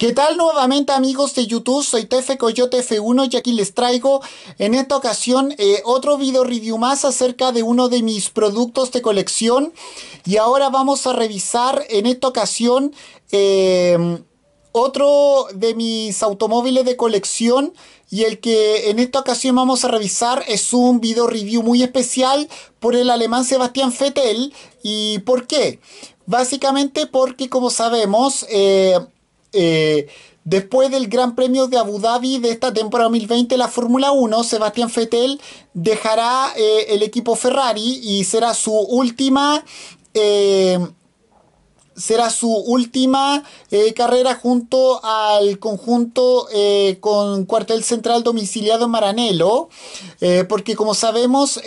¿Qué tal nuevamente amigos de YouTube? Soy TF Coyote F1 y aquí les traigo en esta ocasión eh, otro video review más acerca de uno de mis productos de colección y ahora vamos a revisar en esta ocasión em, otro de mis automóviles de colección y el que en esta ocasión vamos a revisar es un video review muy especial por el alemán Sebastián Fettel y ¿por qué? Básicamente porque como sabemos... Eh, eh, después del Gran Premio de Abu Dhabi de esta temporada 2020 la Fórmula 1, Sebastián Fettel dejará eh, el equipo Ferrari y será su última... Eh, será su última carrera junto al conjunto con cuartel central domiciliado en Maranelo, porque como sabemos,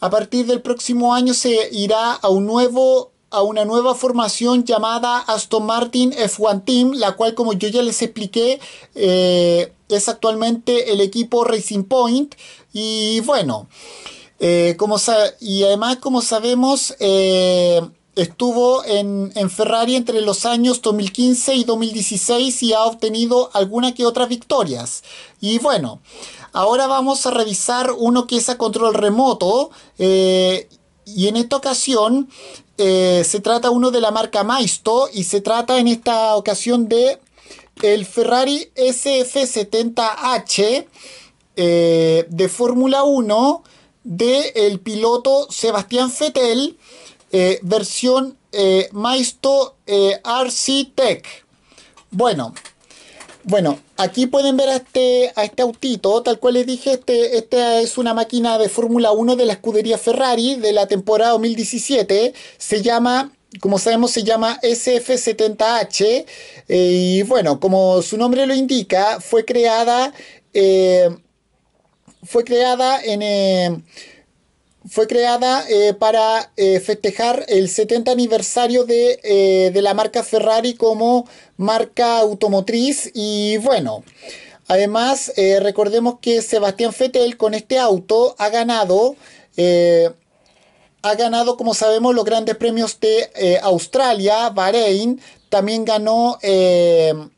a partir del próximo año se irá a un nuevo a una nueva formación llamada Aston Martin F1 Team, la cual como yo ya les expliqué eh, es actualmente el equipo Racing Point y bueno, eh, como y además como sabemos eh, estuvo en, Ferrari entre los años 2015 y 2016 y ha obtenido alguna que otras victorias y bueno, ahora vamos a revisar uno que es a control remoto. Y en esta ocasión eh, se trata uno de la marca Maisto y se trata en esta ocasión de el Ferrari SF70H eh, de Fórmula 1 del el piloto Sebastián Fettel, eh, versión Maisto RC Tech. Bueno, bueno, aquí pueden ver a este, a este autito, tal cual les dije, este, esta es una máquina de Fórmula 1 de la escudería Ferrari de la temporada 2017, se llama como sabemos se llama SF70H eh, y bueno, como su nombre lo indica, fue creada, eh, fue creada en, eh, fue creada eh, para eh, festejar el 70 aniversario eh, de, la marca Ferrari como marca automotriz y bueno, además recordemos que Sebastián Fettel con este auto ha ganado, ha ganado como sabemos los grandes premios de Australia, Bahrein, también ganó en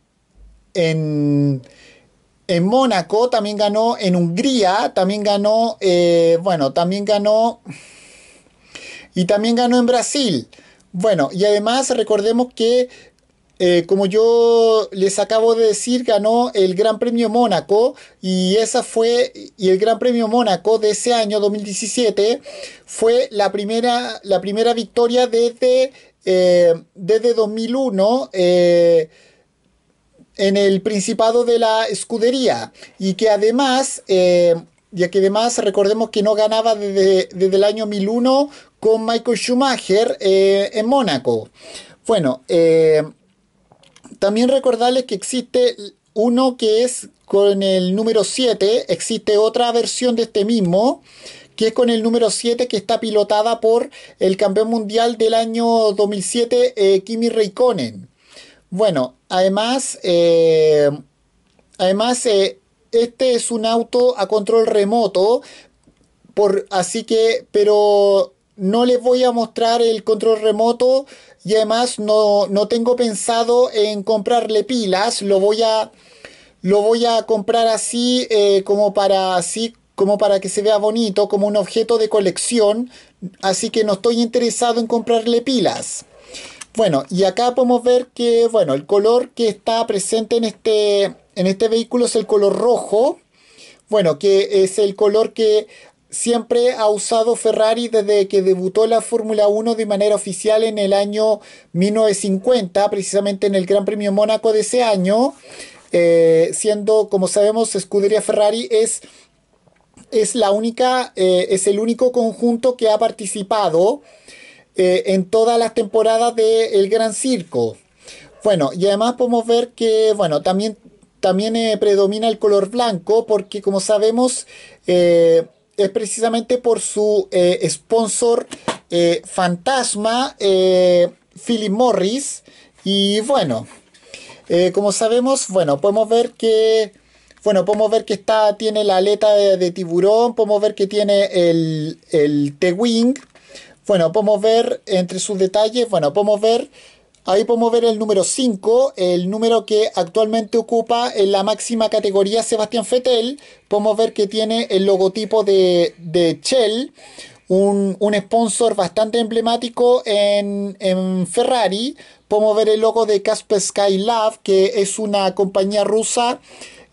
en Mónaco, también ganó en Hungría, también ganó, eh, bueno, también ganó y también ganó en Brasil. Bueno, y además recordemos que, eh, como yo les acabo de decir, ganó el Gran Premio Mónaco y esa fue, y el Gran Premio Mónaco de ese año 2017 fue la primera, la primera victoria desde, eh, desde 2001 en el Principado de la Escudería y que además, eh, ya que además recordemos que no ganaba desde, el año 1001 con Michael Schumacher eh, en Mónaco. Bueno, eh, también recordarles que existe uno que es con el número 7, existe otra versión de este mismo que es con el número 7 que está pilotada por el campeón mundial del año 2007 Kimi Raikkonen. Bueno, además, eh, además eh, este es un auto a control remoto, así que, pero no les voy a mostrar el control remoto y además no, tengo pensado en comprarle pilas, lo voy a, lo voy a comprar así eh, para así como para que se vea bonito, como un objeto de colección, así que no estoy interesado en comprarle pilas. Bueno, y acá podemos ver que, bueno, el color que está presente en este, en este vehículo es el color rojo. Bueno, que es el color que siempre ha usado Ferrari desde que debutó la Fórmula 1 de manera oficial en el año 1950, precisamente en el Gran Premio Mónaco de ese año, eh, siendo, como sabemos, Scuderia Ferrari es, es la única, eh, es el único conjunto que ha participado eh, en todas las temporadas del Gran Circo. Bueno, y además podemos ver que, bueno, también, también eh, predomina el color blanco porque como sabemos eh, es precisamente por su sponsor fantasma, Philip Morris. Y bueno, como sabemos, bueno, podemos ver que... Bueno, podemos ver que está, tiene la aleta de, tiburón, podemos ver que tiene el, el T-Wing, bueno, podemos ver entre sus detalles, bueno, podemos ver, ahí podemos ver el número 5, el número que actualmente ocupa en la máxima categoría Sebastián Fettel. Podemos ver que tiene el logotipo de, Shell. Un, sponsor bastante emblemático en, Ferrari. Podemos ver el logo de Casper Sky Lab, que es una compañía rusa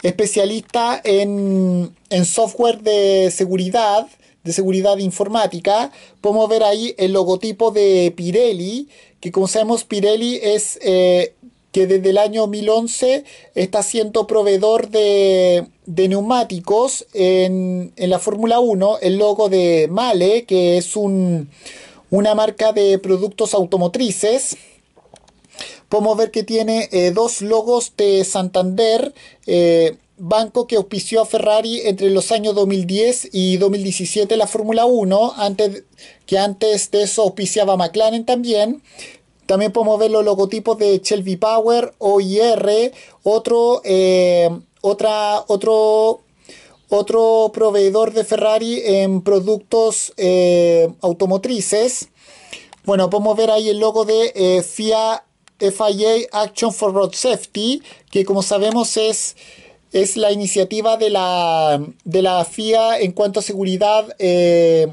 especialista en, en software de seguridad de seguridad informática, podemos ver ahí el logotipo de Pirelli, que como sabemos Pirelli es eh, que desde el año 2011 está siendo proveedor de, de neumáticos en, la Fórmula 1, el logo de Male, que es un, una marca de productos automotrices. Podemos ver que tiene eh, dos logos de Santander. Eh, banco que auspició a Ferrari entre los años 2010 y 2017 la Fórmula 1, antes, que antes de eso auspiciaba McLaren también. También podemos ver los logotipos de Shelby Power, OIR, otro, eh, otro, otro proveedor de Ferrari en productos eh, automotrices. Bueno, podemos ver ahí el logo de eh, FIA FIA Action for Road Safety, que como sabemos es es la iniciativa de la, FIA en cuanto a seguridad, eh,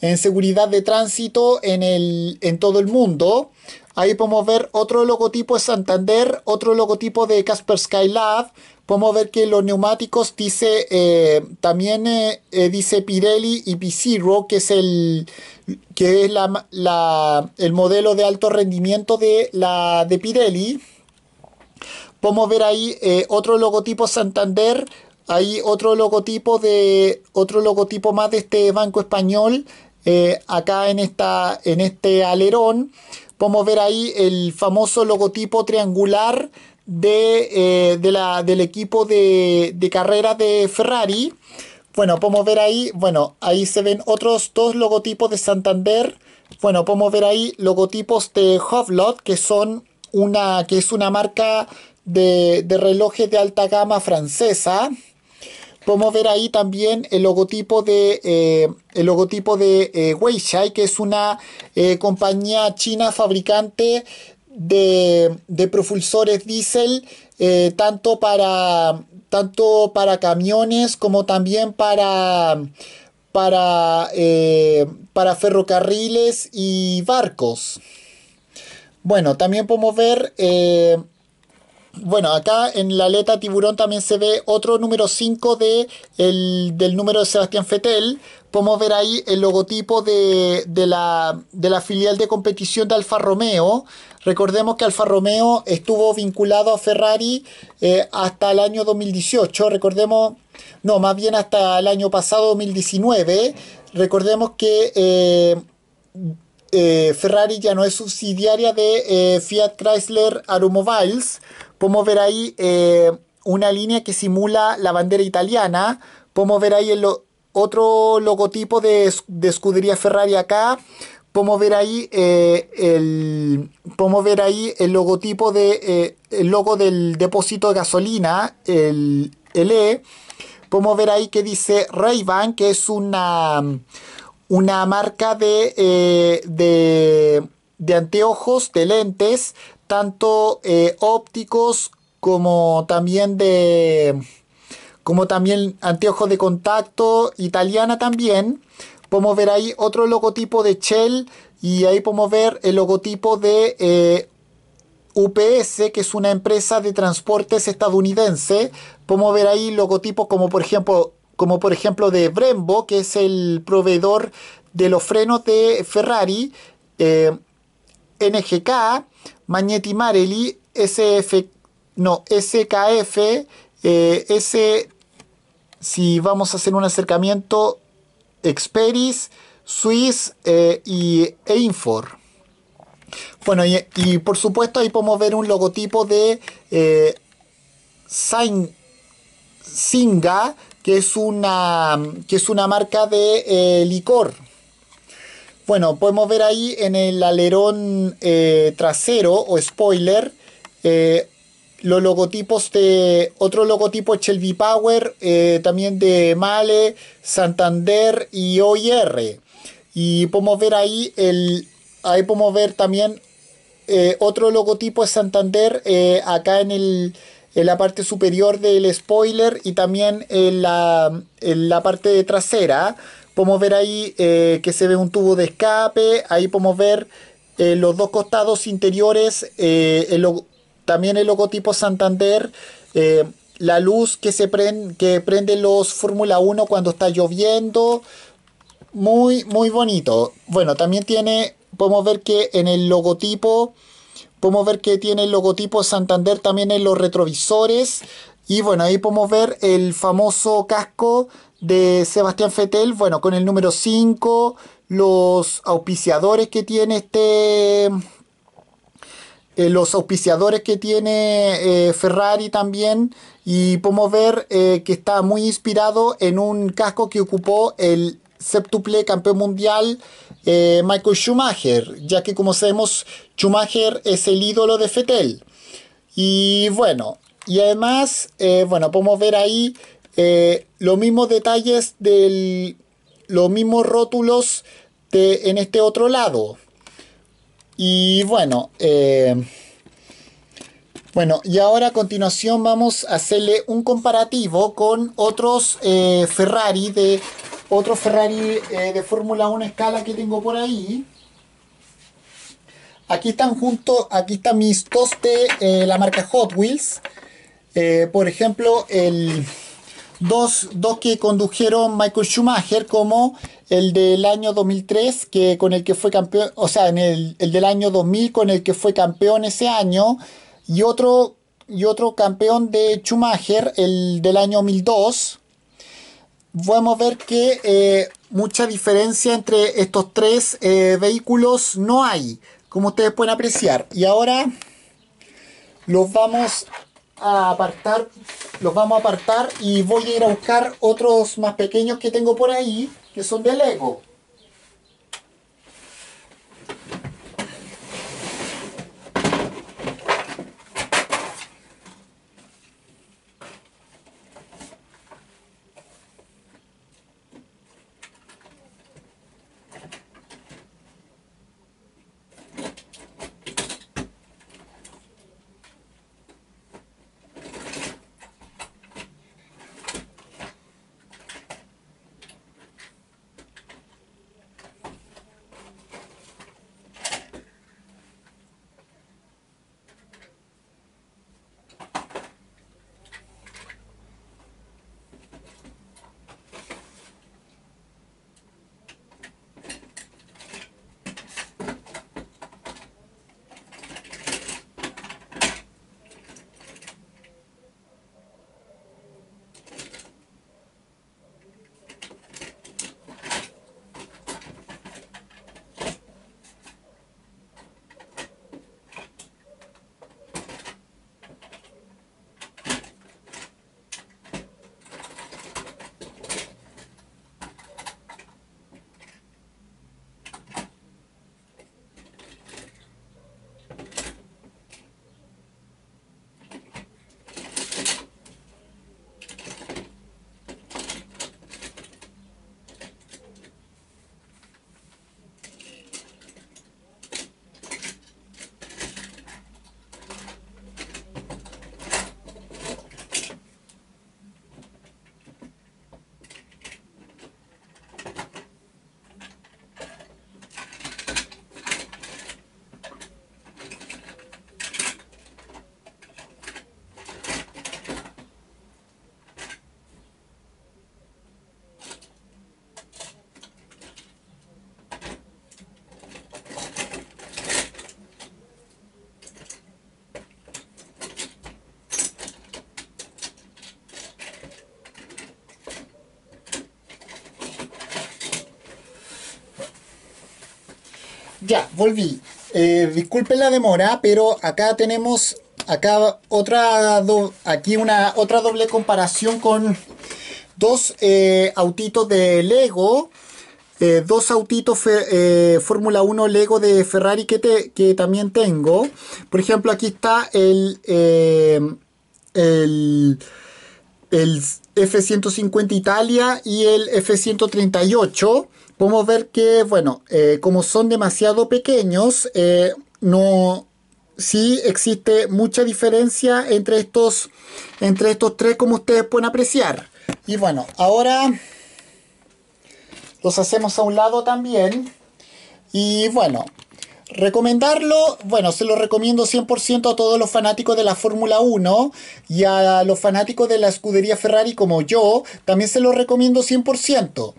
en seguridad de tránsito en, el, en todo el mundo. Ahí podemos ver otro logotipo de Santander, otro logotipo de Casper Skylab. Podemos ver que los neumáticos dice eh, también eh, dice Pirelli y P-Zero, que es el que es el modelo de alto rendimiento de la de Pirelli. Podemos ver ahí eh, otro logotipo Santander, ahí otro logotipo de otro logotipo más de este banco español eh, acá en esta en este alerón. Podemos ver ahí el famoso logotipo triangular de, eh, la, del equipo de, carrera de Ferrari. Bueno, podemos ver ahí, bueno, ahí se ven otros dos logotipos de Santander. Bueno, podemos ver ahí logotipos de Hovlot, que son una, que es una marca de, relojes de alta gama francesa. Podemos ver ahí también el logotipo de, eh, el logotipo de eh, Weishai, que es una eh, compañía china fabricante de, propulsores diésel, tanto, para, tanto para camiones como también para ferrocarriles y barcos. Bueno, también podemos ver... Eh, bueno, acá en la aleta tiburón también se ve otro número 5 de del número de Sebastián Fettel. Podemos ver ahí el logotipo de, la, filial de competición de Alfa Romeo. Recordemos que Alfa Romeo estuvo vinculado a Ferrari eh, hasta el año 2018. Recordemos, no, más bien hasta el año pasado, 2019. Recordemos que... Eh, eh, Ferrari ya no es subsidiaria de eh, Fiat Chrysler Automobiles. Podemos ver ahí eh, una línea que simula la bandera italiana. Podemos ver ahí el otro logotipo de, escudería Ferrari acá. Podemos ver ahí, el, ver ahí el logotipo de el logo del depósito de gasolina, el, el E. Podemos ver ahí que dice ray que es una una marca eh, de, anteojos, de lentes, tanto eh, ópticos como también de como también anteojos de contacto italiana también podemos ver ahí otro logotipo de Shell y ahí podemos ver el logotipo de eh, UPS, que es una empresa de transportes estadounidense. Podemos ver ahí logotipos como por ejemplo como por ejemplo de Brembo, que es el proveedor de los frenos de Ferrari, eh, NGK, Magneti Marelli, SF, no, SKF, eh, S, si vamos a hacer un acercamiento, Experis, Swiss eh, y, e Bueno, y, por supuesto ahí podemos ver un logotipo de eh, Singa, que es una, que es una marca de eh, licor. Bueno, podemos ver ahí en el alerón eh, trasero o spoiler eh, los logotipos de otro logotipo Shelby Power, también de Male, Santander y OIR. Y podemos ver ahí el. Ahí podemos ver también otro logotipo de Santander acá en el en la parte superior del spoiler y también en la, en la parte trasera. Podemos ver ahí eh, que se ve un tubo de escape, ahí podemos ver eh, los dos costados interiores, eh, también el logotipo Santander, la luz que, se prende que prende los Fórmula 1 cuando está lloviendo. Muy, muy bonito. Bueno, también tiene, podemos ver que en el logotipo Podemos ver que tiene el logotipo Santander también en los retrovisores. Y bueno, ahí podemos ver el famoso casco de Sebastián Fetel, bueno, con el número 5, los auspiciadores que tiene este... Eh, los auspiciadores que tiene eh, Ferrari también y podemos ver eh, que está muy inspirado en un casco que ocupó el septuple campeón mundial eh, Michael Schumacher, ya que como sabemos Schumacher es el ídolo de Fettel. Y bueno, y además, eh, bueno, podemos ver ahí eh, los mismos detalles de los mismos rótulos de, en este otro lado. Y bueno, bueno, y ahora a continuación vamos a hacerle un comparativo con otros Ferrari de otro Ferrari eh, de Fórmula 1 escala que tengo por ahí. Aquí están juntos, aquí están mis dos de eh, la marca Hot Wheels. Eh, por ejemplo, el, dos, que condujeron Michael Schumacher, como el del año 2003, que con el que fue campeón, o sea, en el, del año 2000 con el que fue campeón ese año, y otro, y otro campeón de Schumacher, el del año 2002 Vamos a ver que eh, mucha diferencia entre estos tres eh, vehículos no hay, como ustedes pueden apreciar. Y ahora los vamos a apartar, los vamos a apartar y voy a ir a buscar otros más pequeños que tengo por ahí, que son de Lego. Ya, volví. Eh, disculpen la demora, pero acá tenemos acá otra aquí una otra doble comparación con dos eh, autitos de Lego. Eh, dos autitos Fórmula 1 Lego de Ferrari que, que, también tengo. Por ejemplo, aquí está el, el, el F-150 Italia y el F-138 podemos ver que, bueno, eh, como son demasiado pequeños, eh, no, sí existe mucha diferencia entre estos, entre estos tres, como ustedes pueden apreciar. Y bueno, ahora los hacemos a un lado también. Y bueno, Recomendarlo, bueno, se lo recomiendo 100% a todos los fanáticos de la Fórmula 1 y a los fanáticos de la escudería Ferrari como yo, también se lo recomiendo 100%.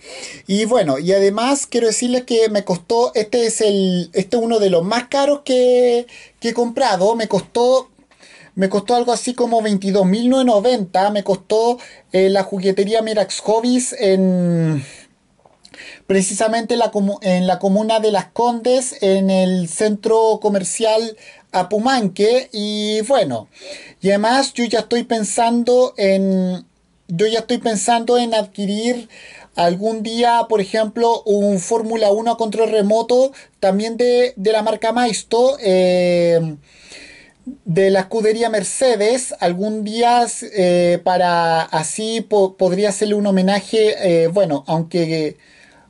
Y bueno, y además quiero decirles que me costó, este es el, este uno de los más caros que, he comprado, me costó me costó algo así como 22.990. Me costó eh, la juguetería Mirax Hobbies en, precisamente en la comuna de Las Condes, en el centro comercial Apumanque. Y bueno, y además yo ya estoy pensando en, yo ya estoy pensando en adquirir algún día, por ejemplo, un Fórmula 1 a control remoto, también de, la marca Maisto, eh, de la escudería Mercedes, algún día eh, para así podría hacerle un homenaje, eh, bueno, aunque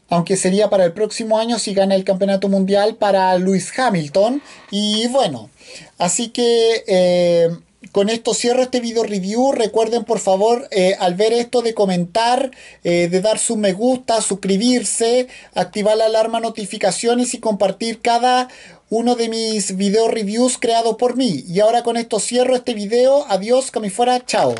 aunque sería para el próximo año si gana el campeonato mundial para Lewis Hamilton. Y bueno, así que eh, con esto cierro este video review. Recuerden por favor eh, al ver esto de comentar, eh, de dar su me gusta, suscribirse, activar la alarma notificaciones y compartir cada uno de mis video reviews creados por mí. Y ahora con esto cierro este video. Adiós, que fuera, chao.